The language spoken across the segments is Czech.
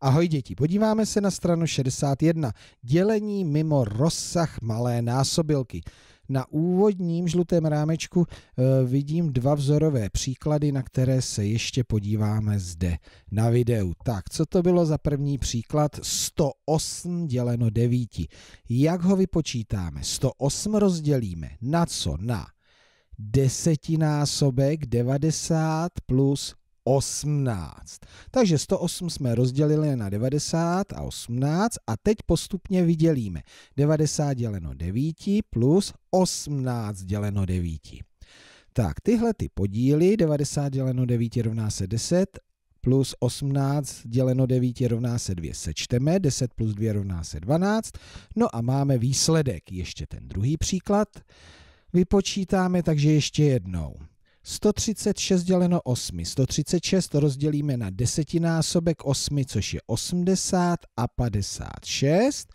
Ahoj děti, podíváme se na stranu 61. Dělení mimo rozsah malé násobilky. Na úvodním žlutém rámečku eh, vidím dva vzorové příklady, na které se ještě podíváme zde na videu. Tak, co to bylo za první příklad? 108 děleno 9. Jak ho vypočítáme? 108 rozdělíme na co? Na desetinásobek 90 plus 18. Takže 108 jsme rozdělili na 90 a 18 a teď postupně vydělíme 90 děleno 9 plus 18 děleno 9. Tak, tyhle ty podíly, 90 děleno 9 rovná se 10, plus 18 děleno 9 rovná se 2 sečteme, 10 plus 2 rovná se 12, no a máme výsledek. Ještě ten druhý příklad vypočítáme, takže ještě jednou. 136 děleno 8. 136 rozdělíme na desetinásobek 8, což je 80 a 56.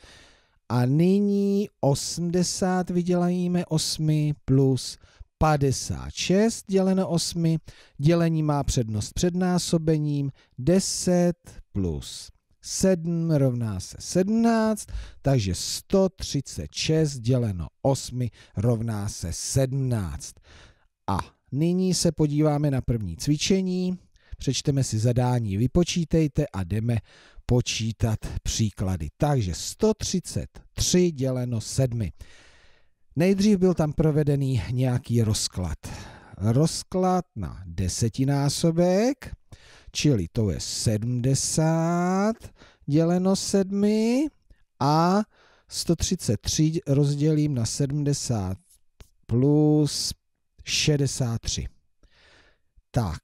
A nyní 80 vydělajíme 8 plus 56 děleno 8. Dělení má přednost před násobením 10 plus 7 rovná se 17, takže 136 děleno 8 rovná se 17. A Nyní se podíváme na první cvičení, přečteme si zadání, vypočítejte a jdeme počítat příklady. Takže 133 děleno 7. Nejdřív byl tam provedený nějaký rozklad. Rozklad na desetinásobek, čili to je 70 děleno 7 a 133 rozdělím na 70 plus 63. Tak,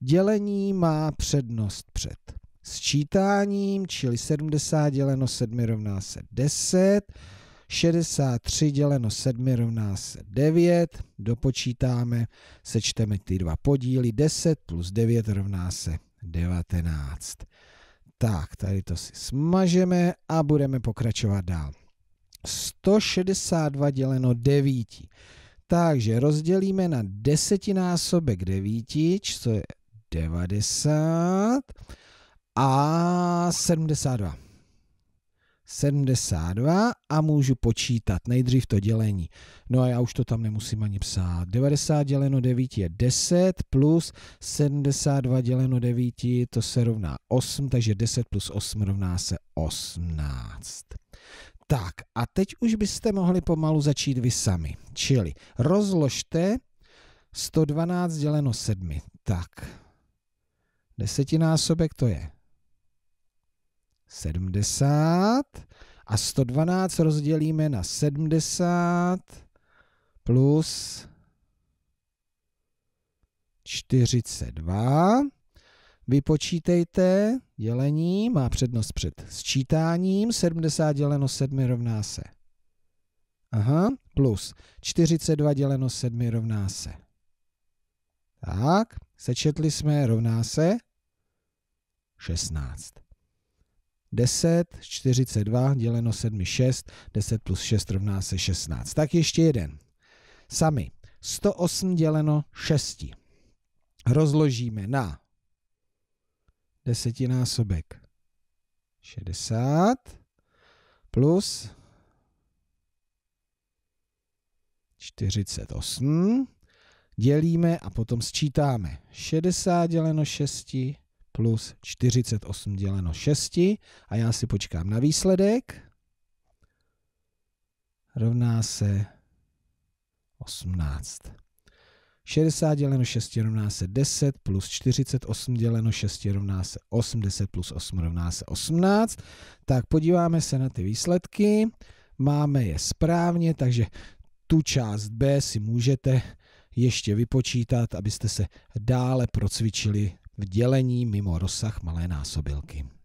dělení má přednost před sčítáním, čili 70 děleno 7 rovná se 10, 63 děleno 7 rovná se 9, dopočítáme, sečteme ty dva podíly, 10 plus 9 rovná se 19. Tak, tady to si smažeme a budeme pokračovat dál. 162 děleno 9. Takže rozdělíme na desetinásobek 9, co je 90 a 72. 72 a můžu počítat nejdřív to dělení. No a já už to tam nemusím ani psát. 90 děleno 9 je 10 plus 72 děleno 9 to se rovná 8, takže 10 plus 8 rovná se 18. Tak a teď už byste mohli pomalu začít vy sami. Čili rozložte 112 děleno 7. Tak, desetinásobek to je 70 a 112 rozdělíme na 70 plus 42 Vypočítejte, dělení má přednost před sčítáním, 70 děleno 7 rovná se. Aha, plus 42 děleno 7 rovná se. Tak, sečetli jsme, rovná se 16. 10, 42 děleno 7, 6, 10 plus 6 rovná se 16. Tak ještě jeden. Sami. 108 děleno 6. Rozložíme na desetinásobek 60 plus 48 dělíme a potom sčítáme. 60 děleno 6 plus 48 děleno 6 a já si počkám na výsledek. Rovná se 18. 60 děleno 6 rovná se 10 plus 48 děleno 6 rovná se 8, 10 plus 8 rovná se 18. Tak podíváme se na ty výsledky. Máme je správně, takže tu část B si můžete ještě vypočítat, abyste se dále procvičili v dělení mimo rozsah malé násobilky.